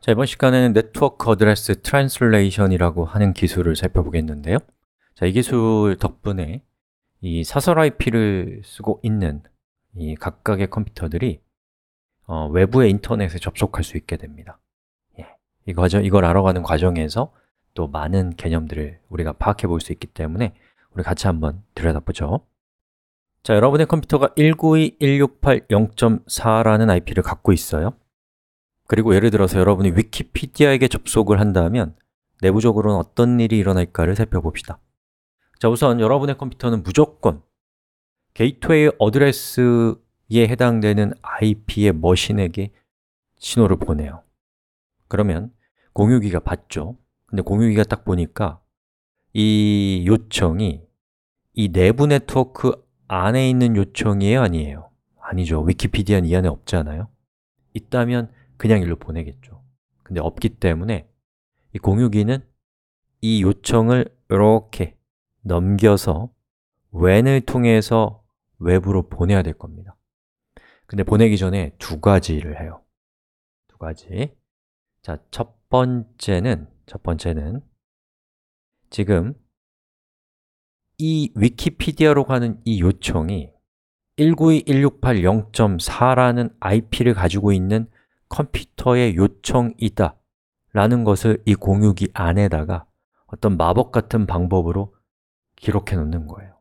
자, 이번 시간에는 네트워크 어드레스 트랜슬레이션이라고 하는 기술을 살펴보겠는데요 자, 이 기술 덕분에 이 사설 IP를 쓰고 있는 이 각각의 컴퓨터들이 어, 외부의 인터넷에 접속할 수 있게 됩니다 예, 이 과정, 이걸 알아가는 과정에서 또 많은 개념들을 우리가 파악해 볼 수 있기 때문에 우리 같이 한번 들여다보죠 자, 여러분의 컴퓨터가 192.168.0.4라는 IP를 갖고 있어요 그리고 예를 들어서 여러분이 위키피디아에게 접속을 한다면 내부적으로는 어떤 일이 일어날까를 살펴봅시다 자, 우선 여러분의 컴퓨터는 무조건 게이트웨이 어드레스에 해당되는 IP의 머신에게 신호를 보내요 그러면 공유기가 봤죠 근데 공유기가 딱 보니까 이 요청이 이 내부 네트워크 안에 있는 요청이에요? 아니에요? 아니죠. 위키피디아는 이 안에 없잖아요. 있다면 그냥 일로 보내겠죠 근데 없기 때문에 이 공유기는 이 요청을 이렇게 넘겨서 when을 통해서 외부로 보내야 될 겁니다 근데 보내기 전에 두 가지를 해요 두 가지 자, 첫 번째는 첫 번째는 지금 이 위키피디아로 가는 이 요청이 192.168.0.4라는 IP를 가지고 있는 컴퓨터의 요청이다 라는 것을 이 공유기 안에다가 어떤 마법 같은 방법으로 기록해 놓는 거예요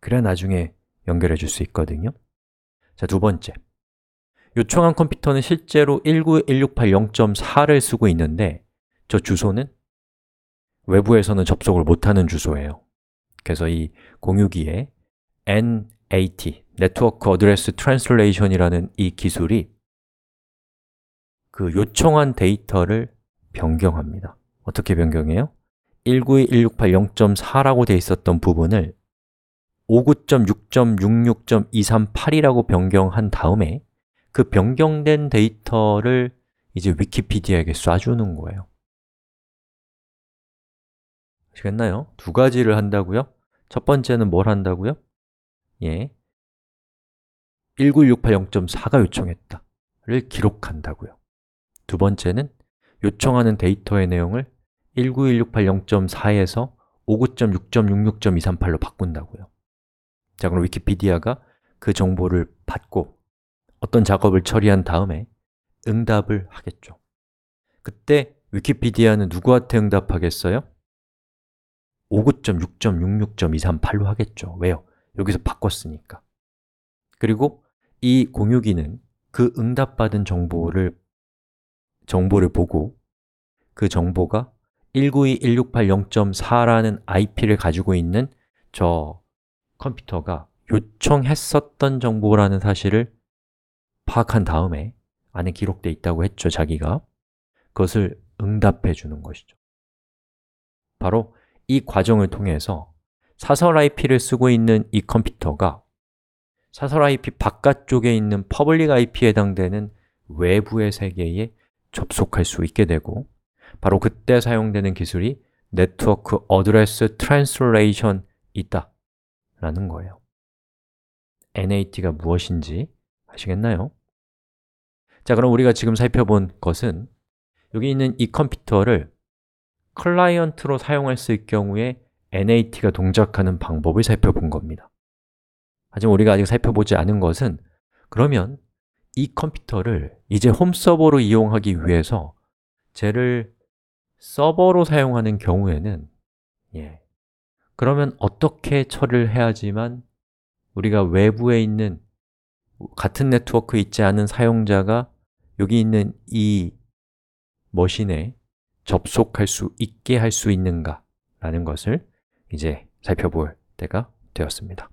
그래야 나중에 연결해 줄 수 있거든요 자, 두 번째 요청한 컴퓨터는 실제로 19168.0.4를 쓰고 있는데 저 주소는 외부에서는 접속을 못하는 주소예요 그래서 이 공유기에 NAT, Network Address Translation이라는 이 기술이 그 요청한 데이터를 변경합니다 어떻게 변경해요? 192.168.0.4라고 되어 있었던 부분을 59.6.66.238이라고 변경한 다음에 그 변경된 데이터를 이제 위키피디아에게 쏴주는 거예요 아시겠나요? 두 가지를 한다고요? 첫 번째는 뭘 한다고요? 예, 19680.4가 요청했다를 기록한다고요 두 번째는 요청하는 데이터의 내용을 19168.0.4에서 59.6.66.238로 바꾼다고요 자, 그럼 위키피디아가 그 정보를 받고 어떤 작업을 처리한 다음에 응답을 하겠죠 그때 위키피디아는 누구한테 응답하겠어요? 59.6.66.238로 하겠죠 왜요? 여기서 바꿨으니까 그리고 이 공유기는 그 응답받은 정보를 정보를 보고 그 정보가 192.168.0.4라는 IP를 가지고 있는 저 컴퓨터가 요청했었던 정보라는 사실을 파악한 다음에 안에 기록되어 있다고 했죠, 자기가 그것을 응답해 주는 것이죠 바로 이 과정을 통해서 사설 IP를 쓰고 있는 이 컴퓨터가 사설 IP 바깥쪽에 있는 퍼블릭 IP에 해당되는 외부의 세계에 접속할 수 있게 되고 바로 그때 사용되는 기술이 네트워크 어드레스 트랜스레이션 이다 라는 거예요 NAT가 무엇인지 아시겠나요? 자, 그럼 우리가 지금 살펴본 것은 여기 있는 이 컴퓨터를 클라이언트로 사용했을 경우에 NAT가 동작하는 방법을 살펴본 겁니다 하지만 우리가 아직 살펴보지 않은 것은 그러면 이 컴퓨터를 이제 홈 서버로 이용하기 위해서 쟤를 서버로 사용하는 경우에는 예. 그러면 어떻게 처리를 해야지만 우리가 외부에 있는 같은 네트워크에 있지 않은 사용자가 여기 있는 이 머신에 접속할 수 있게 할 수 있는가 라는 것을 이제 살펴볼 때가 되었습니다